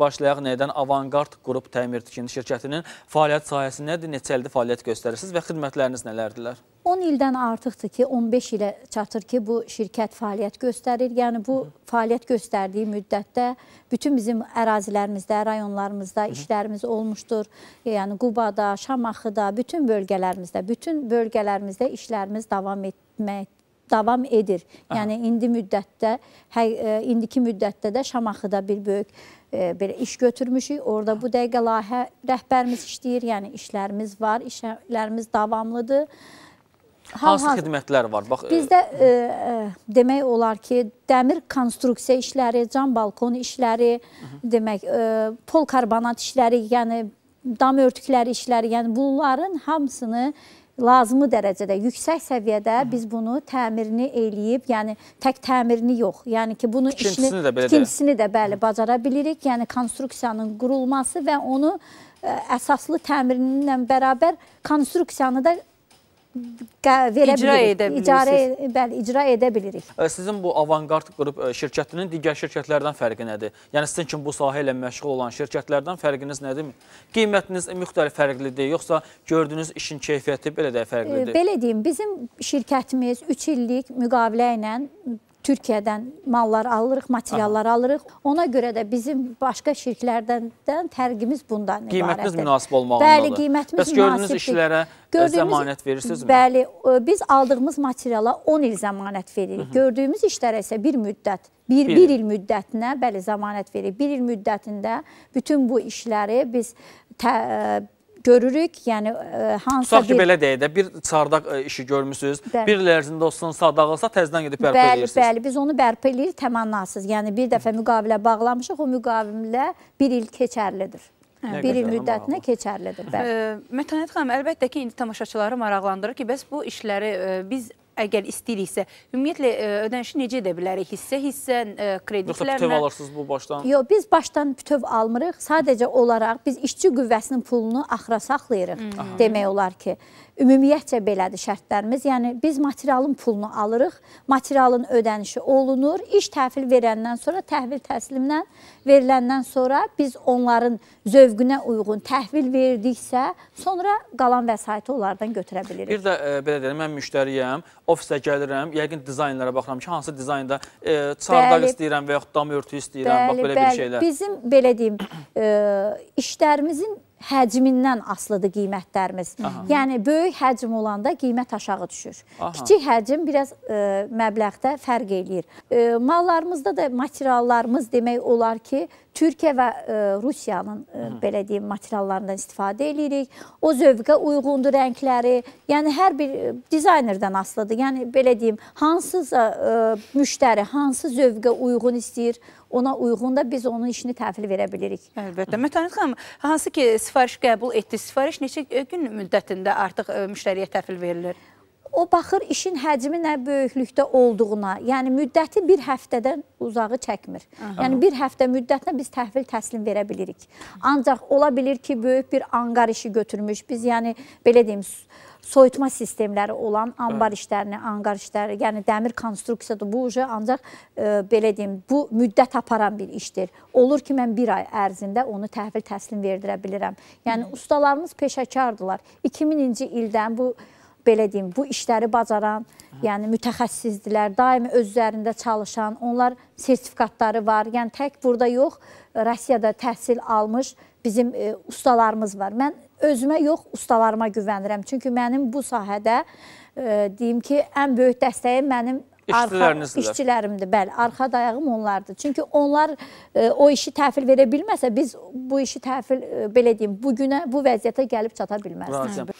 Başlayaq nədən? Avangard Qrup Təmir Tikin şirkətinin fəaliyyət sahəsi nədir? Neçə ildir fəaliyyət göstərirsiniz və xidmətləriniz nələrdirlər? 10 ildən artıqdır ki, 15 ilə çatır ki, bu şirkət fəaliyyət göstərir. Yəni, bu Hı -hı. fəaliyyət göstərdiyi müddətdə bütün bizim ərazilərimizdə, rayonlarımızda Hı işlərimiz olmuşdur. Yəni, Qubada, Şamaxıda, bütün bölgələrimizdə, bütün bölgələrimizdə işlərimiz davam etməkdir davam edir. Yəni Aha. indi müddətdə, hə, indiki müddətdə də Şamaxıda bir böyük e, belə iş götürmüşük. Orada bu dəqiqə layihə rəhbərimiz işləyir, yəni işlərimiz var, işlərimiz davamlıdır. Hansı hal, xidmətlər var? Bax, e, bizdə e, e, demək olar ki, dəmir konstruksiya işləri, cam balkon işləri, Hı -hı. demək, e, polkarbonat işləri, yəni dam örtükləri işləri, yəni bunların hamısını lazımi dərəcədə, yüksək səviyyədə Hı. biz bunu təmirini eləyib, yəni tək təmirini yox, yəni ki, bunu ikincisini işini, də, ikincisini də bəli, Hı. bacara bilirik. Yəni, konstruksiyanın qurulması və onu ə, e, əsaslı təmirinlə bərabər konstruksiyanı da verə icra bilirik. Edə icarə e, bəli, icra edə bilirik. Sizin bu Avangard qrup şirkətinin digər şirkətlərdən fərqi nədir? Yəni sizin kimi bu sahə ilə məşğul olan şirkətlərdən fərqiniz nədir? Qiymətiniz müxtəlif fərqlidir, yoxsa gördüyünüz işin keyfiyyəti belə də fərqlidir? E, belə deyim, bizim şirkətimiz 3 illik müqavilə ilə Türkiyədən mallar alırıq, materiallar Aha. alırıq. Ona görə də bizim başqa şirklərdən tərqimiz bundan ibarətdir. Qiymətimiz münasib olmağındadır. Bəli, qiymətimiz münasibdir. Bəs gördüyünüz işlərə e, Gördüyümüz, zəmanət verirsinizmi? Bəli, e, biz aldığımız materiala 10 il zəmanət veririk. Hı -hı. Gördüyümüz işlərə isə bir müddət, bir, bir. bir il müddətinə bəli zəmanət veririk. Bir il müddətində bütün bu işləri biz tə, e, görürük. Yəni ə, e, hansısa Tutaq ki, bir... belə deyək də, bir çardaq ə, e, işi görmüsünüz, bəli. bir il ərzində o sınsa dağılsa, təzdən gedib bərpa bəli, edirsiniz. Bəli, bəli, biz onu bərpa edirik təmənnasız. Yəni bir dəfə müqavilə bağlamışıq, o müqavilə bir il keçərlidir. Hə, bir il müddətinə keçərlidir. Bəli. Mətanət xanım, əlbəttə ki, indi tamaşaçıları maraqlandırır ki, bəs bu işləri ə, biz əgər istəyiriksə, ümumiyyətlə e, ödənişi necə edə bilərik? Hissə-hissə e, kreditlərlə? Yoxsa bütöv alırsınız bu başdan? Yox, biz başdan bütöv almırıq. Sadəcə olaraq biz işçi qüvvəsinin pulunu axıra saxlayırıq Hı. Hmm. demək olar ki. Ümumiyyətcə belədir şərtlərimiz. Yəni biz materialın pulunu alırıq, materialın ödənişi olunur. İş təhvil verəndən sonra, təhvil təslimdən veriləndən sonra biz onların zövqünə uyğun təhvil verdiksə, sonra qalan vəsaiti onlardan götürə bilirik. Bir də e, belə deyim, mən müştəriyəm, ofisə gəlirəm, yəqin dizaynlara baxıram ki, hansı dizaynda e, çardaq istəyirəm və yaxud dam örtü istəyirəm, bəli, bax belə bəli. bir şeylər. Bizim, belə deyim, e, işlərimizin həcmindən asılıdır qiymətlərimiz. Aha. Yəni, böyük həcm olanda qiymət aşağı düşür. Aha. Kiçik həcm biraz ə, e, məbləğdə fərq eləyir. Ə, e, mallarımızda da materiallarımız demək olar ki, Türkiyə və ə, e, Rusiyanın ə, belə deyim materiallarından istifadə edirik. O zövqə uyğundur rəngləri. Yəni hər bir ə, dizaynerdən asılıdır. Yəni belə deyim, hansısa ə, müştəri hansı zövqə uyğun istəyir, ona uyğun da biz onun işini təhvil verə bilirik. Əlbəttə. Mətanət xanım, hansı ki sifariş qəbul etdi. Sifariş neçə e, gün müddətində artıq e, müştəriyə təhvil verilir? O baxır işin həcmi nə böyüklükdə olduğuna, yəni müddəti bir həftədən uzağı çəkmir. Aha. Yəni bir həftə müddətinə biz təhvil təslim verə bilirik. Ancaq ola bilir ki, böyük bir anqar işi götürmüş. Biz yəni belə deyim, soyutma sistemləri olan anbar işlərini, anqar işləri, yəni dəmir konstruksiyadır. Bu uca ancaq e, belə deyim, bu müddət aparan bir işdir. Olur ki, mən bir ay ərzində onu təhvil təslim verdirə bilirəm. Yəni ustalarımız peşəkardırlar. 2000-ci ildən bu belə deyim, bu işləri bacaran, Aha. yəni mütəxəssisdilər, daimi öz üzərində çalışan, onlar sertifikatları var. Yəni tək burada yox, Rusiyada təhsil almış bizim e, ustalarımız var. Mən özümə yox, ustalarıma güvənirəm. Çünki mənim bu sahədə e, deyim ki, ən böyük dəstəyim mənim arxa işçilərimdir. Bəli, arxa dayağım onlardır. Çünki onlar e, o işi təhvil verə bilməsə biz bu işi təhvil e, belə deyim, bu günə, bu vəziyyətə gəlib çata bilməzdik.